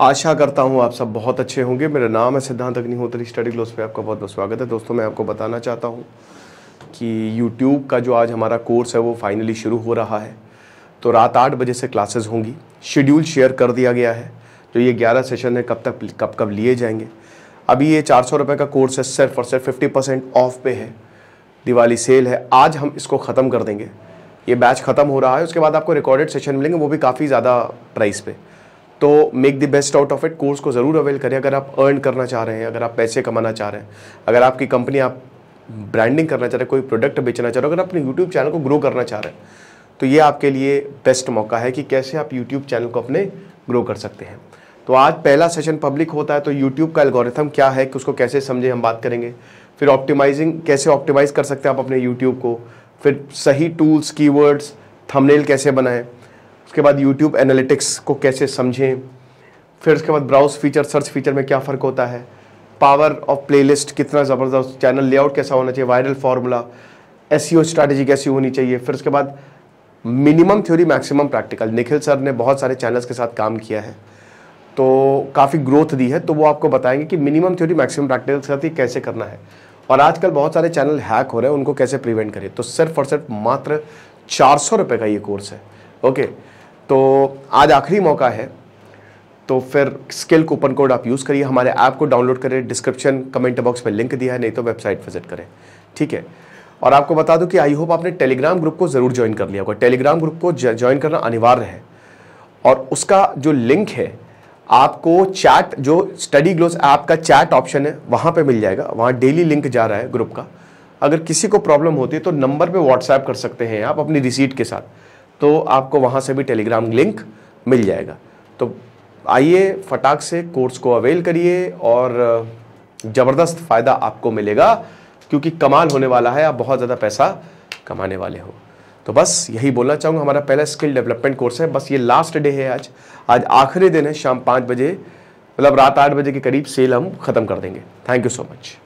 आशा करता हूँ आप सब बहुत अच्छे होंगे मेरा नाम है सिद्धांत अग्निहोत्री स्टडी ग्लोस पे आपका बहुत बहुत स्वागत है दोस्तों मैं आपको बताना चाहता हूँ कि यूट्यूब का जो आज हमारा कोर्स है वो फाइनली शुरू हो रहा है तो रात आठ बजे से क्लासेस होंगी शेड्यूल शेयर कर दिया गया है जो तो ये ग्यारह सेशन है कब तक कब कब लिए जाएंगे अभी ये चार सौ रुपये का कोर्स है सिर्फ और सिर्फ फिफ्टी परसेंट ऑफ पे है दिवाली सेल है आज हम इसको ख़त्म कर देंगे ये बैच ख़त्म हो रहा है उसके बाद आपको रिकॉर्डेड सेशन मिलेंगे वो भी काफ़ी ज़्यादा प्राइस पे तो make the best out of it course को ज़रूर अवेल करें अगर आप अर्न करना चाह रहे हैं अगर आप पैसे कमाना चाह रहे हैं अगर आपकी कंपनी आप ब्रांडिंग करना चाह रहे हैं कोई प्रोडक्ट बेचना चाह रहे हो अगर अपने यूट्यूब चैनल को ग्रो करना चाह रहे हैं तो ये आपके लिए बेस्ट मौका है कि कैसे आप यूट्यूब चैनल को अपने ग्रो कर सकते हैं तो आज पहला सेशन पब्लिक होता है तो यूट्यूब का एल्गोरिथम क्या है कि उसको कैसे समझे हम बात करेंगे फिर ऑप्टिमाइजिंग कैसे ऑप्टिमाइज़ कर सकते हैं आप अपने यूट्यूब को फिर सही टूल्स कीवर्ड्स थंबनेल कैसे बनाएं उसके बाद यूट्यूब एनालिटिक्स को कैसे समझें फिर उसके बाद ब्राउज फीचर सर्च फीचर में क्या फ़र्क होता है पावर ऑफ प्लेलिस्ट कितना ज़बरदस्त चैनल लेआउट कैसा होना चाहिए वायरल फार्मूला एस स्ट्रैटेजी कैसी होनी चाहिए फिर उसके बाद minimum theory maximum practical Nikhil sir ने बहुत सारे चैनल्स के साथ काम किया है तो काफ़ी ग्रोथ दी है तो वो आपको बताएंगे कि मिनिमम थ्योरी मैक्सिमम प्रैक्टिकल के साथ ही कैसे करना है और आजकल बहुत सारे चैनल हैक हो रहे हैं उनको कैसे प्रिवेंट करें तो सिर्फ और सिर्फ मात्र चार सौ रुपये का ये कोर्स है ओके okay. तो आज आखिरी मौका है तो फिर स्किल कूपन कोड आप यूज़ करिए हमारे ऐप को डाउनलोड करें डिस्क्रिप्शन कमेंट बॉक्स में लिंक दिया है नहीं तो वेबसाइट विजिट करें ठीक है और आपको बता दूं कि आई होप आपने टेलीग्राम ग्रुप को ज़रूर ज्वाइन कर लिया होगा टेलीग्राम ग्रुप को ज्वाइन करना अनिवार्य है और उसका जो लिंक है आपको चैट जो स्टडी ग्लोज ऐप का चैट ऑप्शन है वहाँ पर मिल जाएगा वहाँ डेली लिंक जा रहा है ग्रुप का अगर किसी को प्रॉब्लम होती है तो नंबर पर व्हाट्सएप कर सकते हैं आप अपनी रिसीट के साथ तो आपको वहाँ से भी टेलीग्राम लिंक मिल जाएगा तो आइए फटाक से कोर्स को अवेल करिए और ज़बरदस्त फ़ायदा आपको मिलेगा क्योंकि कमाल होने वाला है आप बहुत ज़्यादा पैसा कमाने वाले हो तो बस यही बोलना चाहूँगा हमारा पहला स्किल डेवलपमेंट कोर्स है बस ये लास्ट डे है आज आज आखिरी दिन है शाम पाँच बजे मतलब रात आठ बजे के करीब सेल हम ख़त्म कर देंगे थैंक यू सो मच